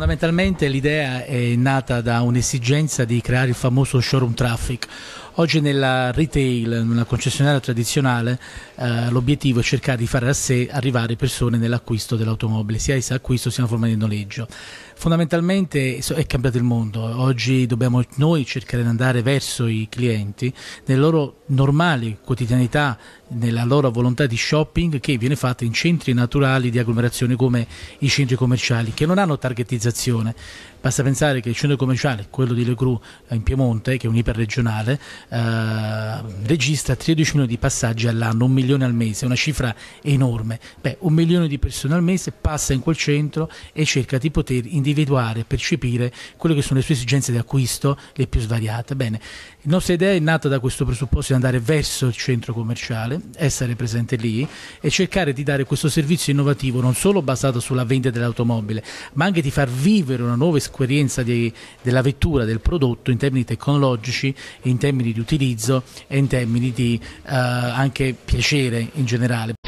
Fondamentalmente l'idea è nata da un'esigenza di creare il famoso showroom traffic, Oggi nella retail, nella concessionaria tradizionale, eh, l'obiettivo è cercare di fare a sé arrivare persone nell'acquisto dell'automobile, sia in acquisto sia in forma di noleggio. Fondamentalmente è cambiato il mondo, oggi dobbiamo noi cercare di andare verso i clienti nelle loro normali quotidianità, nella loro volontà di shopping che viene fatta in centri naturali di agglomerazione come i centri commerciali che non hanno targetizzazione. Basta pensare che il centro commerciale, quello di Le Cru eh, in Piemonte, che è un iperregionale, eh, regista 13 milioni di passaggi all'anno, un milione al mese, una cifra enorme. Beh, un milione di persone al mese passa in quel centro e cerca di poter individuare, percepire quelle che sono le sue esigenze di acquisto, le più svariate. Bene, la nostra idea è nata da questo presupposto di andare verso il centro commerciale, essere presente lì e cercare di dare questo servizio innovativo non solo basato sulla vendita dell'automobile, ma anche di far vivere una nuova esperienza di, della vettura, del prodotto in termini tecnologici, in termini di utilizzo e in termini di eh, anche piacere in generale.